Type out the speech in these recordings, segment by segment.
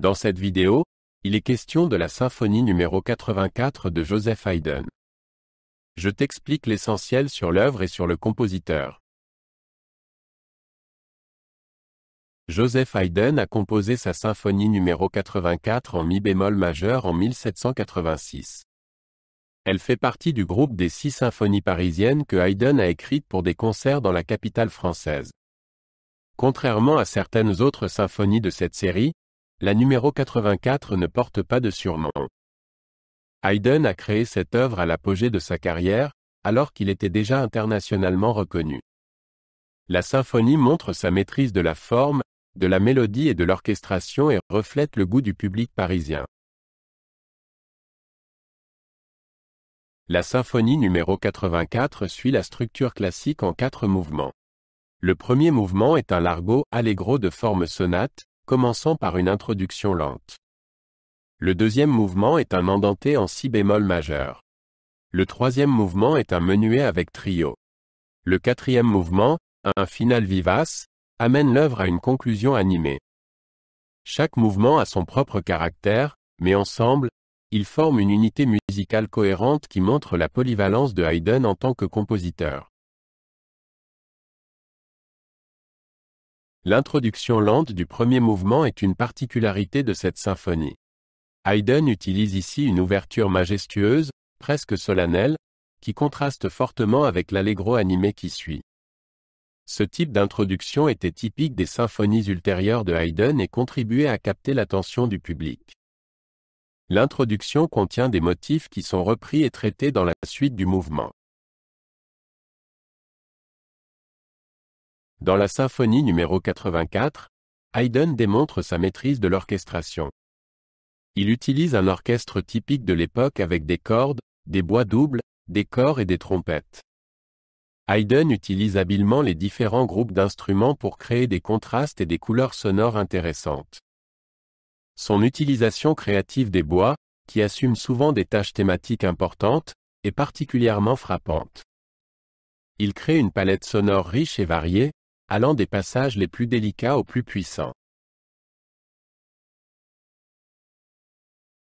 Dans cette vidéo, il est question de la symphonie numéro 84 de Joseph Haydn. Je t'explique l'essentiel sur l'œuvre et sur le compositeur. Joseph Haydn a composé sa symphonie numéro 84 en mi bémol majeur en 1786. Elle fait partie du groupe des six symphonies parisiennes que Haydn a écrites pour des concerts dans la capitale française. Contrairement à certaines autres symphonies de cette série, la numéro 84 ne porte pas de surnom. Haydn a créé cette œuvre à l'apogée de sa carrière, alors qu'il était déjà internationalement reconnu. La symphonie montre sa maîtrise de la forme, de la mélodie et de l'orchestration et reflète le goût du public parisien. La symphonie numéro 84 suit la structure classique en quatre mouvements. Le premier mouvement est un largo allegro de forme sonate, commençant par une introduction lente. Le deuxième mouvement est un andanté en si bémol majeur. Le troisième mouvement est un menuet avec trio. Le quatrième mouvement, un final vivace, amène l'œuvre à une conclusion animée. Chaque mouvement a son propre caractère, mais ensemble, ils forment une unité musicale cohérente qui montre la polyvalence de Haydn en tant que compositeur. L'introduction lente du premier mouvement est une particularité de cette symphonie. Haydn utilise ici une ouverture majestueuse, presque solennelle, qui contraste fortement avec l'allegro animé qui suit. Ce type d'introduction était typique des symphonies ultérieures de Haydn et contribuait à capter l'attention du public. L'introduction contient des motifs qui sont repris et traités dans la suite du mouvement. Dans la symphonie numéro 84, Haydn démontre sa maîtrise de l'orchestration. Il utilise un orchestre typique de l'époque avec des cordes, des bois doubles, des cors et des trompettes. Haydn utilise habilement les différents groupes d'instruments pour créer des contrastes et des couleurs sonores intéressantes. Son utilisation créative des bois, qui assume souvent des tâches thématiques importantes, est particulièrement frappante. Il crée une palette sonore riche et variée, allant des passages les plus délicats aux plus puissants.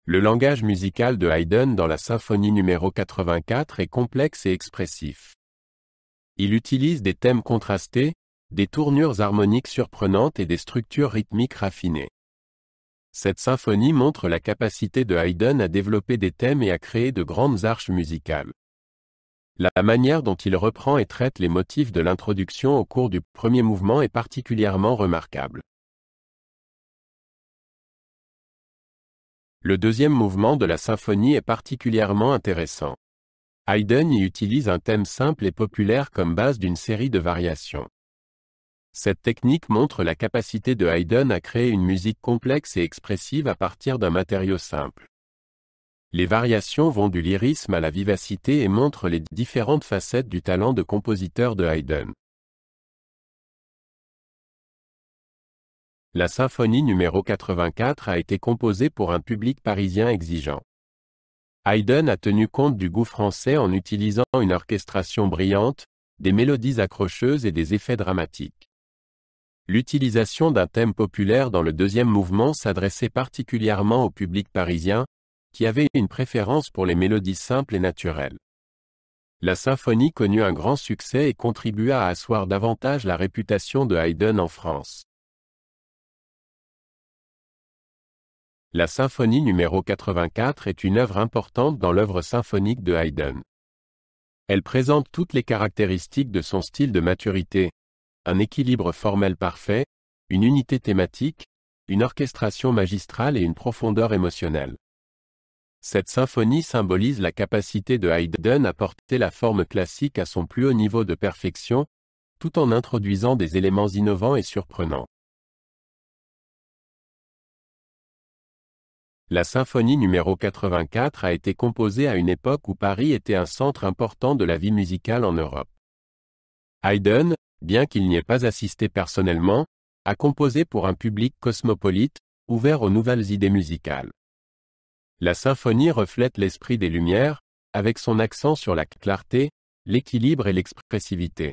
Le langage musical de Haydn dans la symphonie numéro 84 est complexe et expressif. Il utilise des thèmes contrastés, des tournures harmoniques surprenantes et des structures rythmiques raffinées. Cette symphonie montre la capacité de Haydn à développer des thèmes et à créer de grandes arches musicales. La manière dont il reprend et traite les motifs de l'introduction au cours du premier mouvement est particulièrement remarquable. Le deuxième mouvement de la symphonie est particulièrement intéressant. Haydn y utilise un thème simple et populaire comme base d'une série de variations. Cette technique montre la capacité de Haydn à créer une musique complexe et expressive à partir d'un matériau simple. Les variations vont du lyrisme à la vivacité et montrent les différentes facettes du talent de compositeur de Haydn. La symphonie numéro 84 a été composée pour un public parisien exigeant. Haydn a tenu compte du goût français en utilisant une orchestration brillante, des mélodies accrocheuses et des effets dramatiques. L'utilisation d'un thème populaire dans le deuxième mouvement s'adressait particulièrement au public parisien, qui avait une préférence pour les mélodies simples et naturelles. La symphonie connut un grand succès et contribua à asseoir davantage la réputation de Haydn en France. La symphonie numéro 84 est une œuvre importante dans l'œuvre symphonique de Haydn. Elle présente toutes les caractéristiques de son style de maturité, un équilibre formel parfait, une unité thématique, une orchestration magistrale et une profondeur émotionnelle. Cette symphonie symbolise la capacité de Haydn à porter la forme classique à son plus haut niveau de perfection, tout en introduisant des éléments innovants et surprenants. La symphonie numéro 84 a été composée à une époque où Paris était un centre important de la vie musicale en Europe. Haydn, bien qu'il n'y ait pas assisté personnellement, a composé pour un public cosmopolite, ouvert aux nouvelles idées musicales. La symphonie reflète l'esprit des Lumières, avec son accent sur la clarté, l'équilibre et l'expressivité.